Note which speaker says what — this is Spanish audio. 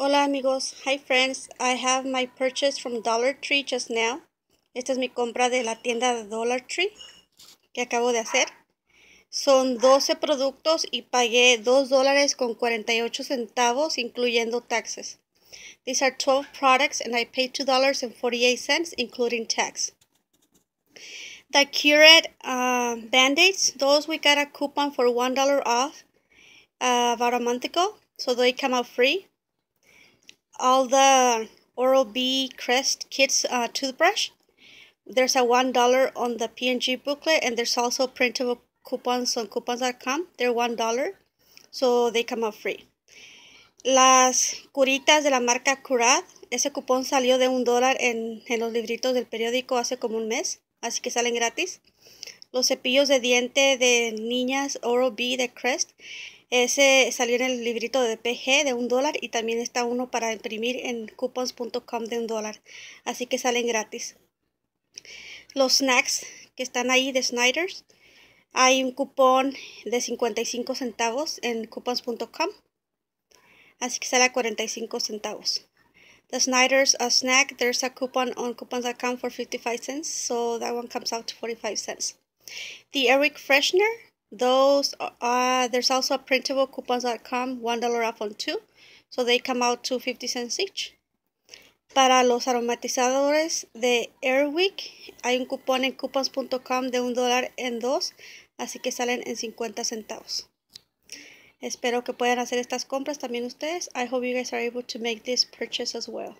Speaker 1: Hola amigos, hi friends, I have my purchase from Dollar Tree just now. Esta es mi compra de la tienda de Dollar Tree que acabo de hacer. Son 12 productos y pagué 2 dólares con 48 centavos incluyendo taxes. These are 12 products and I paid $2.48 including tax. The Curet uh, Band-Aids, those we got a coupon for $1 off uh, about a month ago. So they come out free all the Oral-B Crest Kids uh, toothbrush. There's a $1 on the PNG booklet and there's also printable coupons on coupons.com. They're $1, so they come out free. Las curitas de la marca Curat. Ese cupón salió de un dólar en, en los libritos del periódico hace como un mes, así que salen gratis. Los cepillos de diente de niñas Oral-B de Crest ese salió en el librito de PG de un dólar y también está uno para imprimir en coupons.com de un dólar. Así que salen gratis. Los snacks que están ahí de Snyder's. Hay un cupón de 55 centavos en coupons.com. Así que sale a 45 centavos. The Snyder's a snack. There's a coupon on coupons.com for 55 cents. So that one comes out to 45 cents. The Eric Freshner Those, ah there's also a printable coupons.com, $1 off on two. So they come out to 50 cents each. Para los aromatizadores de Airwick, hay un cupón en coupons.com de un en dos, así que salen en 50 centavos. Espero que puedan hacer estas compras también ustedes. I hope you guys are able to make this purchase as well.